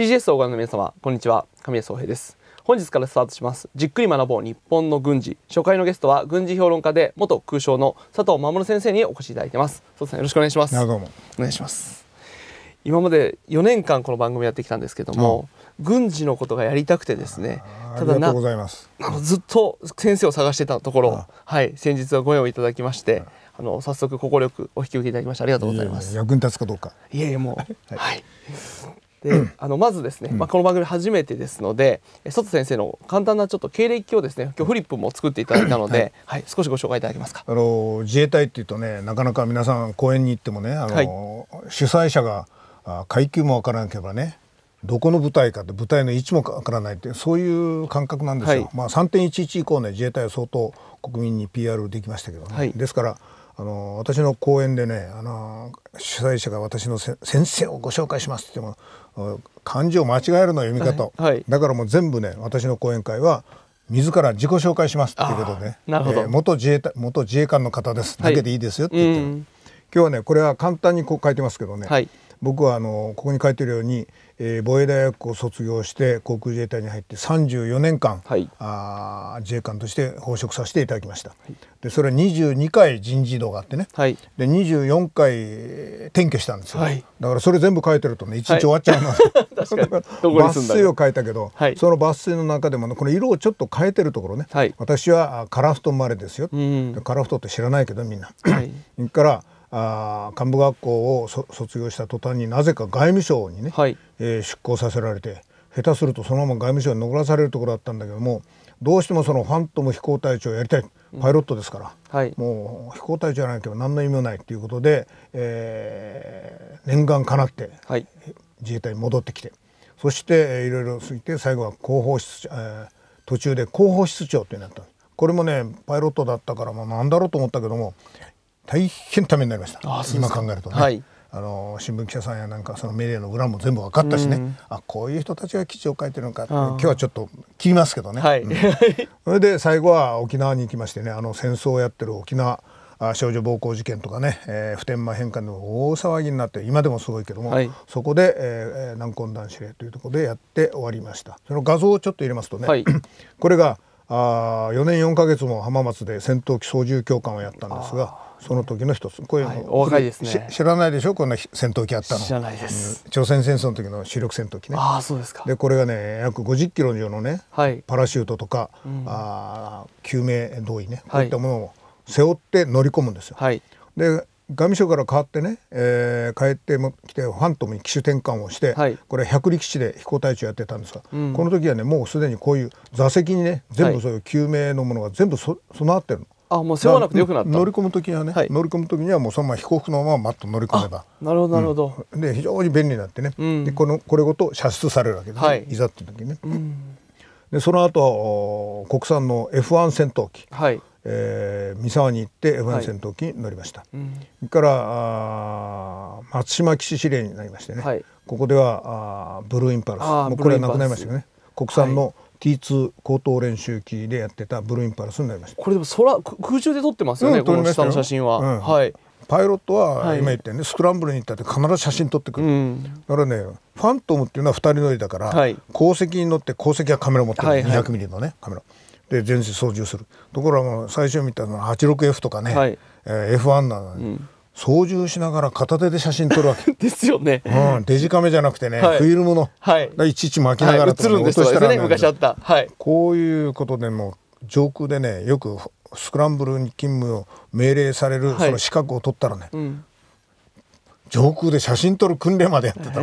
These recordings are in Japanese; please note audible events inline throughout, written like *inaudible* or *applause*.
CGS をご覧の皆様、こんにちは。神谷宗平です。本日からスタートします。じっくり学ぼう日本の軍事。初回のゲストは軍事評論家で元空将の佐藤守先生にお越しいただいてます。佐藤さんよろしくお願いします。どうも。お願いします。今まで4年間この番組やってきたんですけども、うん、軍事のことがやりたくてですね。ただな、ずっと先生を探してたところ、はい、先日はご用意いただきまして。あの早速快くお引き受けいただきましてありがとうございます。いや役に立つかどうか。いやいやもう *laughs* はい、はいで、あのまずですね、まあ、この番組初めてですので、外先生の簡単なちょっと経歴をですね今日フリップも作っていただいたので、はい、はい、少しご紹介いただけますかあの自衛隊っていうとねなかなか皆さん公演に行ってもねあの、はい、主催者が階級も分からなければねどこの部隊かって部隊の位置もわからないってそういう感覚なんですよ。はい、まあ3.11以降ね自衛隊は相当国民に PR できましたけどね。はい、ですからあの私の講演でねあの主催者が私の先生をご紹介しますって言っても漢字を間違えるの読み方、はいはい、だからもう全部ね私の講演会は自ら自己紹介しますっていうことで、ね、えー、元自衛隊元自衛官の方です、だけでいいですよって言って今日はねこれは簡単にこう書いてますけどね、僕はあのここに書いてるように、えー、防衛大学を卒業して航空自衛隊に入って34年間、はい、あ自衛官として奉職させていただきました、はい、でそれは22回人事異動があってね、はい、で24回転居したんですよ、はい、だからそれ全部書いてるとね一日終わっちゃうな、はい、確から抜粋を書いたけど、はい、その抜粋の中でも、ね、この色をちょっと変えてるところね、はい、私はカラフト生まれですよ、うん、カラフトって知らないけどみんな。はい、*clears throat* からあ幹部学校を卒業した途端になぜか外務省にね、はい、えー、出向させられて下手するとそのまま外務省に残らされるところだったんだけどもどうしてもそのファントム飛行隊長をやりたいパイロットですから、うんはい、もう飛行隊長じゃなければ何の意味もないということで、えー、念願かなって、はい、自衛隊に戻ってきてそしていろいろ過ぎて最後は広報室、えー、途中で広報室長となったこれもねパイロットだったから、まあ、何だろうと思ったけども大変ためになりました今考えるとね、はい、あの新聞記者さんやなんかそのメディアの裏も全部分かったしね、うん、あこういう人たちが記事を書いてるのか今日はちょっと聞きますけどね、はいうん、*laughs* それで最後は沖縄に行きましてねあの戦争をやってる沖縄あ少女暴行事件とかね、えー、普天間返還の大騒ぎになって今でもすごいけども、はい、そこで、えー、南根男子令というところでやって終わりましたその画像をちょっと入れますとね、はい、これがあ4年4ヶ月も浜松で戦闘機操縦教官をやったんですが。その時の一つこういうの、はい、お若いですね知らないでしょこんな戦闘機あったの知らないです朝鮮戦争の時の主力戦闘機ねあそうですかでこれがね約五十キロ以上のね、はい、パラシュートとか、うん、あ救命胴衣ねこういったものを背負って乗り込むんですよ、はい、で外務省から変わってね、えー、帰ってもきてファントムに機種転換をして、はい、これ百力士で飛行隊長やってたんですが、うん、この時はねもうすでにこういう座席にね全部そういう救命のものが全部そ備わってるの。あもう背負わなくてよくなった乗り込む時はね、はい、乗り込む時にはもうそのまま飛行機のままマット乗り込めばなるほどなるほど、うん、で非常に便利になってね、うん、でこのこれごと射出されるわけです、ね、はい、いざっていう時ね、うん、でその後国産の F1 戦闘機、はいえー、三沢に行って F1 戦闘機に乗りました、はい、それから松島基地司令になりましてね、はい、ここではあブルーインパルスもうこれはなくなりましたよね国産の、はい T2 高等練習機でやってたブルーインパルスになりましたこれでも空空中で撮ってますよね、うん、この下の写真は、うん、はいパイロットは今言ってね、はい、スクランブルに行ったって必ず写真撮ってくる、うん、だからねファントムっていうのは2人乗りだから、はい、鉱石に乗って鉱石はカメラ持ってる、はい200ミリのねカメラで全身操縦するところはもう最初見たのは 86F とかね、はいえー、F1 なのに、うん操縦しながら片手で写真撮るわけ *laughs* ですよね、うん、デジカメじゃなくてね、はい、フィルムの、はい、いちいち巻きながら、はい、るんですよね昔あった、はい、こういうことでも上空でねよくスクランブルに勤務を命令される、その資格を取ったらね、うん、上空で写真撮る訓練までやってた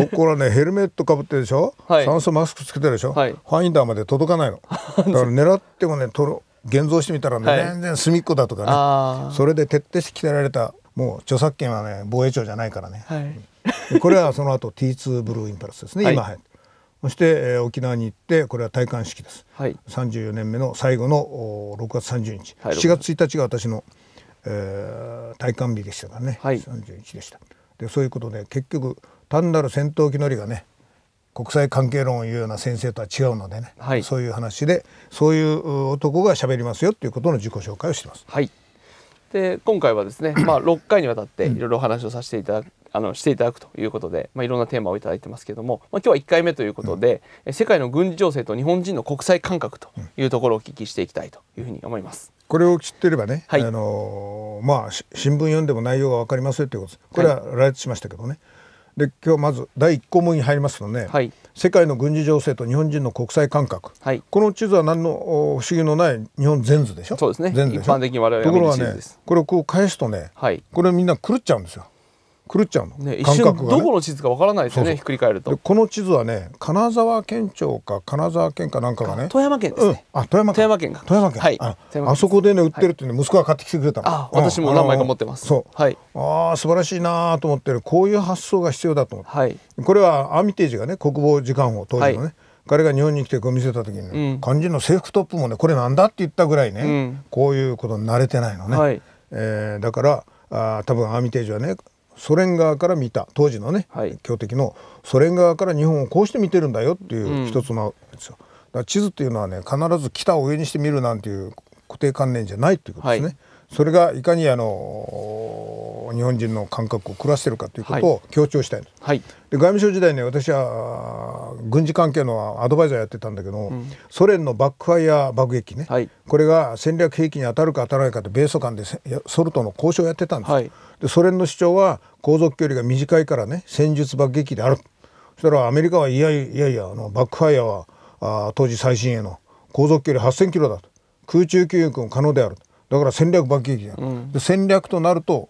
のところねヘルメットかぶってるでしょ、はい、酸素マスクつけてるでしょ、はい、ファインダーまで届かないの *laughs* だから狙ってもね撮る現像してみたら、ね全然隅っこだとかねそれで徹底して鍛えられたもう著作権はね防衛庁じゃないからね、はい、これはその後 T2 ブルーインパルスですね、はい、今そして、えー、沖縄に行ってこれは戴冠式です、はい、34年目の最後の6月30日、はい、7月1日が私の、えー、戴冠日でしたからね、はい、31でしたでそういうことで結局単なる戦闘機乗りがね国際関係論を言うような先生とは違うのでね、はい、そういう話でそういう男が喋りますよということの自己紹介をしてます。はい、で今回はですね、まあ、6回にわたっていろいろお話をさせていただく、うんあのしていただくということで、まあ、いろんなテーマを頂いてますけども、まあ、今日は1回目ということで、うん、世界の軍事情勢と日本人の国際感覚というところをお聞きしていきたいというふうに思います。これを知ってればね、はい、あのまあ、新聞読んでも内容が分かりますよということですこれは羅列しましたけどね、はで今日まず第1項目に入りますとね、はい、世界の軍事情勢と日本人の国際感覚、はい、この地図は何の不思議のない日本全図でしょそうですね全図で一般的に我々ところがねこれをこう返すとね、はい、これみんな狂っちゃうんですよ狂っちゃうの、ね、感覚が、ね、どこの地図かわからないですよねひっくり返るとこの地図はね金沢県庁か金沢県かなんかがね富山県ですね、うん、あ富山県富山県富山県、はい、ああそこでね売ってるってね、はい、息子が買ってきてくれたのあ、私も何枚か持ってますそう、はい、ああ素晴らしいなと思ってるこういう発想が必要だと思って、はい、これはアーミテージがね国防時間を当時のね、はい彼が日本に来てこう見せた時に、ね、うん、肝心の制服トップもねこれなんだって言ったぐらいね、うん、こういうことに慣れてないのね、はい、えー、だからあ多分アーミテージはねソ連側から見た当時のね、はい、強敵のソ連側から日本をこうして見てるんだよっていう一つの、ん、ですよ。地図っていうのはね必ず北を上にして見るなんていう固定観念じゃないっていうことですね。はいそれがいかにあの日本人の感覚を狂わせてるかということを強調したいんです、はい、で外務省時代ね、私は軍事関係のアドバイザーやってたんだけど、うん、ソ連のバックファイア爆撃ね、はい、これが戦略兵器に当たるか当たらないかと米ソ間でソルトの交渉をやってたんです、はい、でソ連の主張は航続距離が短いからね戦術爆撃であるそしたらアメリカはいやいやいやあのバックファイアはあ当時最新鋭の航続距離8,000キロだと空中給油も可能であると。だから戦略爆撃じゃ、うん、戦略となると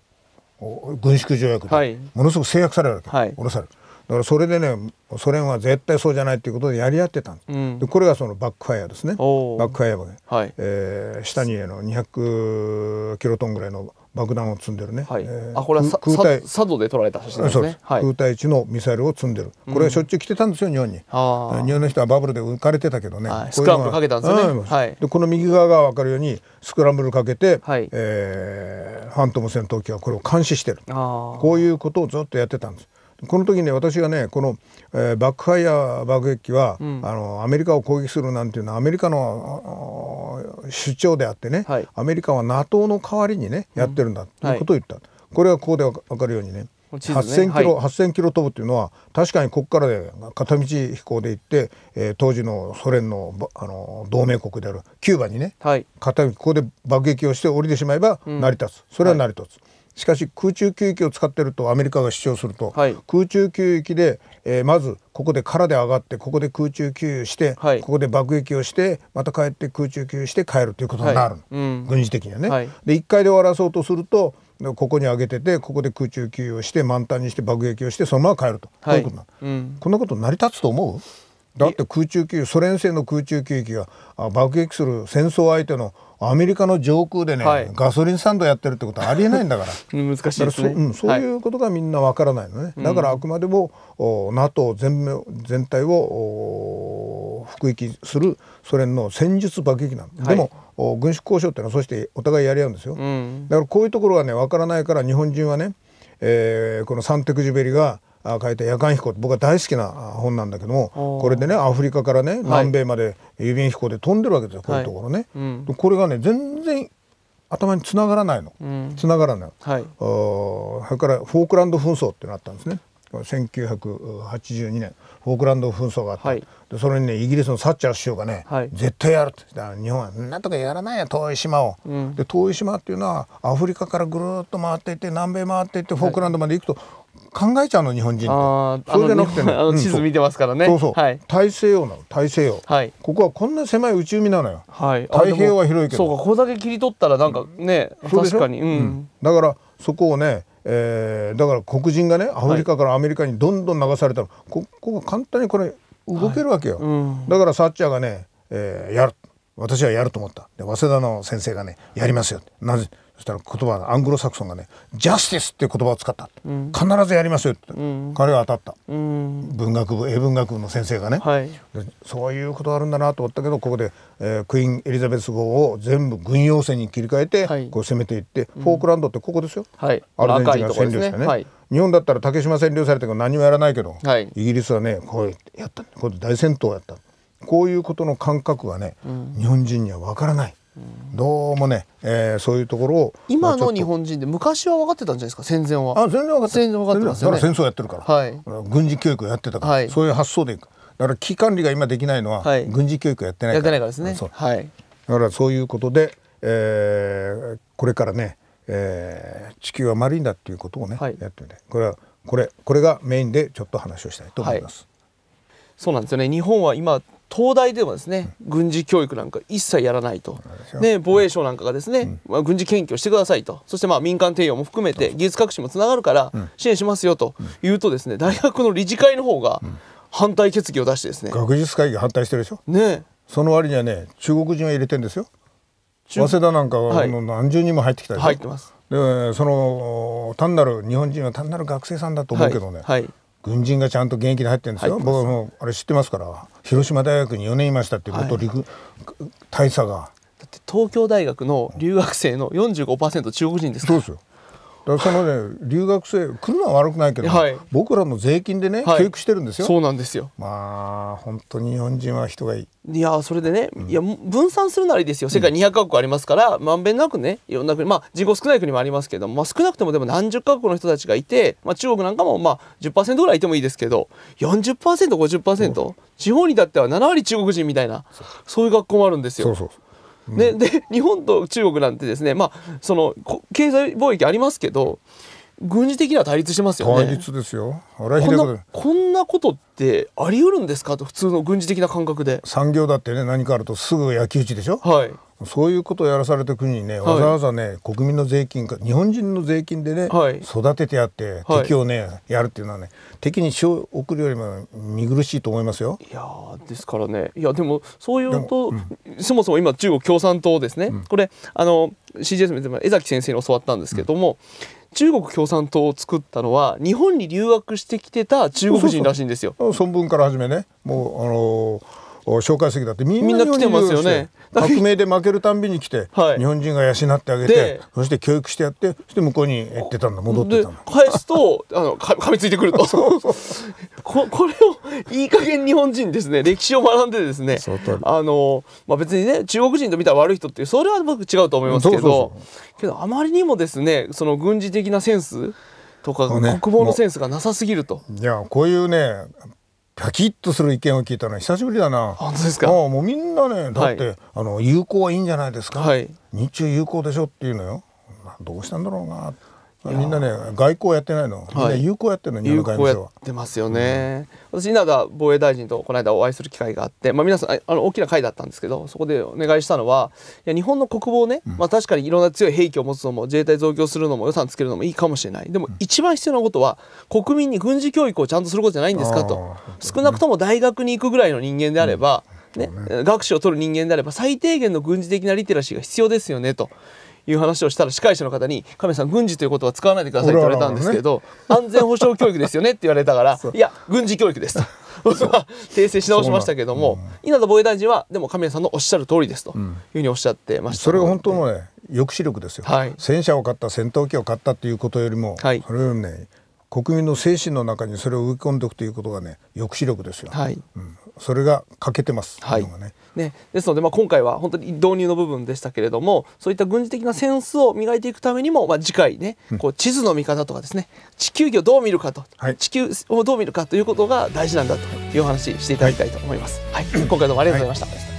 軍縮条約で、ものすごく制約されるわけ、はい、下ろされるからそれでねソ連は絶対そうじゃないということでやり合ってたんです、うん、でこれがそのバックファイアですねバックファイアは、ね、はい、えー、下にの200キロトンぐらいの爆弾を積んでるね、はいえー、あこれは空対佐渡で撮られた写真ですね、はい、空対地のミサイルを積んでるこれはしょっちゅう来てたんですよ日本に、うん、日本の人はバブルで浮かれてたけどね、はい、スクランブルかけたんですよね、はい、でこの右側が分かるようにスクランブルかけて、はいえー、ファントム戦闘機はこれを監視してるこういうことをずっとやってたんですこの時ね私がねこの、えー、バックファイア爆撃機は、うん、あのアメリカを攻撃するなんていうのはアメリカの主張であってね、はい、アメリカは NATO の代わりにねやってるんだということを言った、はい、これはこうで分かるようにね8,000キロ、はい、8 0キロ飛ぶっていうのは確かにここからで片道飛行で行って、えー、当時のソ連のあの同盟国であるキューバにね、はい、片道ここで爆撃をして降りてしまえば成り立つ、うん、それは成り立つ、はいしかし空中給油機を使ってるとアメリカが主張すると、はい、空中給油機で、えー、まずここで空で上がってここで空中給油して、はい、ここで爆撃をしてまた帰って空中給油して帰るということになる、はいうん、軍事的にはね。で1回で終わらそうとするとここに上げててここで空中給油をして満タンにして爆撃をしてそのまま帰ると、はい、こういうことな、うん、こんなこと成り立つと思うだって空中給油ソ連製の空中給油機が爆撃する戦争相手のアメリカの上空でね、はい、ガソリンスタンドやってるってことはありえないんだから *laughs* 難しいですね、うん、そういうことがみんなわからないのね、はい、だからあくまでも、うん、NATO 全全体を服役するソ連の戦術爆撃なんで、はい、で軍縮交渉っていうのはそしてお互いやり合うんですよ、うん、だからこういうところがねわからないから日本人はね、えー、このサンテクジュベリが「書いた「夜間飛行」って僕は大好きな本なんだけどもこれでねアフリカからね南米まで郵便飛行で飛んでるわけですよ、こういうところね。うん、これがね全然頭につながらないの、うん、つながらない、はい、それからフォークランド紛争ってなったんですね1982年フォークランド紛争があって、はい、でそれにねイギリスのサッチャー首相がね、はい、絶対やるって日本はなんとかやらないよ遠い島を、うん、で遠い島っていうのはアフリカからぐるっと回っていって南米回っていってフォークランドまで行くと、考えちゃうの日本人ってそうじゃなくてね *laughs* 地図見てますからね、うん、そうそう、はい、大西洋なの大西洋、はい、ここはこんな狭い内海なのよ、はい、太平洋は広いけどそうかこれだけ切り取ったらなんかね、うん、確かに、うん、うん、だからそこをねえー、だから黒人がねアフリカからアメリカにどんどん流されたの、はい、ここが簡単にこれ動けるわけよ、はいうん、だからサッチャーがね、えー、やる私はやると思ったで早稲田の先生がねやりますよなぜそしたら言葉アングロサクソンがね「ジャスティス」っていう言葉を使った、うん、必ずやりますよって、うん、彼は当たった、うん、文学部英文学部の先生がね、はい、そういうことあるんだなと思ったけどここで、えー、クイーン・エリザベス号を全部軍用船に切り替えて、はい、こう攻めていって、フォークランドってここですよ、はい、アルゼンチンが占領しね。ね日本だったら竹島占領されてか何もやらないけど、イギリスはねこうやったこう大戦闘やったこういうことの感覚がね、日本人にはわからない。どうもね、えー、そういうところを今の日本人で昔は分かってたんじゃないですか戦前はあ全然分かって戦前分かってますよ、ね、戦争やってるから、はい、軍事教育をやってたから、はい、そういう発想でいくだから危機管理が今できないのは、はい、軍事教育やってないからやってないからですね、はい、だからそういうことで、えー、これからね、えー、地球は丸いんだっていうことをね、はい、やってみたこれはこれこれがメインでちょっと話をしたいと思います、そうなんですよね日本は今東大ではですね、軍事教育なんか一切やらないと、ね、防衛省なんかがですね、まあ、軍事研究をしてくださいとそしてまあ民間提供も含めて技術革新もつながるから支援しますよと言うとですね大学の理事会の方が反対決議を出してですね学術会議反対してるでしょねその割にはね中国人は入れてんですよ早稲田なんかは、は何十人も入ってきたでしょ入ってますでその単なる日本人は単なる学生さんだと思うけどね、はいはい、軍人がちゃんと現役で入ってるんですよ、僕はもうあれ知ってますから広島大学に4年いましたっていう元陸、はい、大佐がだって東京大学の留学生の45%中国人ですそうですよだそのね留学生来るのは悪くないけど、はい、僕らの税金でね、はい、教育してるんですよ。そうなんですよ。まあ本当に日本人は人がいい。いやそれでね、うん、いや分散するなりですよ。世界200カ国ありますから、まんべんなくね、いろんな国まあ人口少ない国もありますけど、まあ少なくてもでも何十カ国の人たちがいて、まあ中国なんかもまあ10%ぐらいいてもいいですけど、40%、50%、地方にだっては7割中国人みたいなそういう学校もあるんですよ。そうそうそうね、で日本と中国なんてですねまあその経済貿易ありますけど軍事的には対立してますよね。対立ですよ。こんなこんなことってあり得るんですかと普通の軍事的な感覚で。産業だってね何かあるとすぐ焼き討ちでしょ。はい。そういうことをやらされた国にねわざわざね、はい、国民の税金か日本人の税金でね、はい、育ててやって敵をね、はい、やるっていうのはね敵に死を送るよりも見苦しいと思いますよ。いやですからねいやでもそういうと、うん、そもそも今中国共産党ですね、うん、これあの CGS 江崎先生に教わったんですけども、うん中国共産党を作ったのは日本に留学してきてた中国人らしいんですよ。孫文から始めねもうあのー紹介席だってみんな来てますよね革命で負けるたんびに来て、日本人が養ってあげてそして教育してやってそして向こうに行ってたんだ戻ってたんだ返すと *laughs* あの噛みついてくると *laughs* そうそう *laughs* ここれをいい加減日本人ですね歴史を学んでですねあの、まあ、別にね中国人と見たら悪い人ってそれは僕違うと思いますけどけどあまりにもですねその軍事的なセンスとか、国防のセンスがなさすぎると。いやこういうねシャキッとする意見を聞いたのは久しぶりだな本当ですかああもうみんなねだって、はい、あの有効はいいんじゃないですか、はい、日中有効でしょっていうのよどうしたんだろうなみんなね外交やってないの、はい、有効やってるの日本外務省は。やってますよね、うん私稲田防衛大臣とこの間お会いする機会があって、まあ、皆さんあの大きな会だったんですけどそこでお願いしたのはいや日本の国防ね、まあ、確かにいろんな強い兵器を持つのも自衛隊増強するのも予算つけるのもいいかもしれないでも一番必要なことは国民に軍事教育をちゃんとすることじゃないんですかと少なくとも大学に行くぐらいの人間であれば、ね、学士を取る人間であれば最低限の軍事的なリテラシーが必要ですよねという話をしたら司会者の方に「亀さん軍事ということは使わないでください」って言われたんですけど「安全保障教育ですよね」って言われたから「いや軍事教育です」と。*laughs* 訂正し直しましたけども、稲田防衛大臣はでも亀さんのおっしゃる通りですというふうにおっしゃってました、それが本当のね抑止力ですよ、はい、戦車を買った戦闘機を買ったということよりも、はい、それよりね国民の精神の中にそれを植え込んでおくということがね抑止力ですよ、はいうん、それが欠けてます。はい、ねね、ですので、まあ、今回は本当に導入の部分でしたけれどもそういった軍事的なセンスを磨いていくためにも、まあ、次回ね、こう地図の見方とかですね地球儀をどう見るかと、はい、地球をどう見るかということが大事なんだというお話していただきたいと思います。はい、はい、今回どうもありがとうございました、